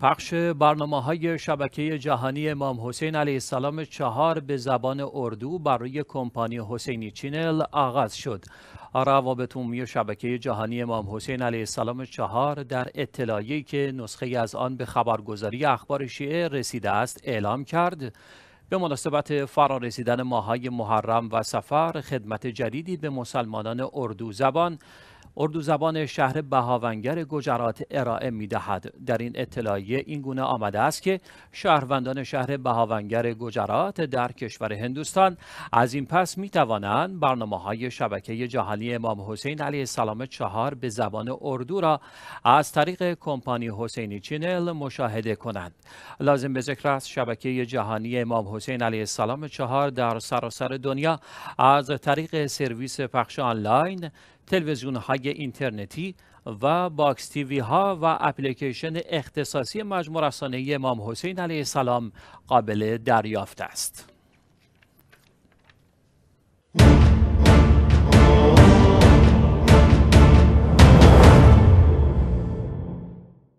پخش برنامه های شبکه جهانی امام حسین علیه السلام چهار به زبان اردو برای کمپانی حسینی چینل آغاز شد. روابط عمومی شبکه جهانی امام حسین علیه السلام چهار در اطلاعی که نسخه از آن به خبرگزاری اخبار شیعه رسیده است اعلام کرد به مناسبت فرا رسیدن ماهای محرم و سفر خدمت جدیدی به مسلمانان اردو زبان اردو زبان شهر بهاونگر گجرات ارائه می دهد. در این اطلاعیه این گونه آمده است که شهروندان شهر بهاونگر گجرات در کشور هندوستان از این پس می توانند برنامه های شبکه جهانی امام حسین علیه السلام چهار به زبان اردو را از طریق کمپانی حسینی چینل مشاهده کنند. لازم به ذکر است شبکه جهانی امام حسین علیه السلام چهار در سراسر دنیا از طریق سرویس پخش آنلاین تلویزیون های اینترنتی و باکس تیوی ها و اپلیکیشن اختصاصی مجموع رسانه امام حسین علیه السلام قابل دریافت است.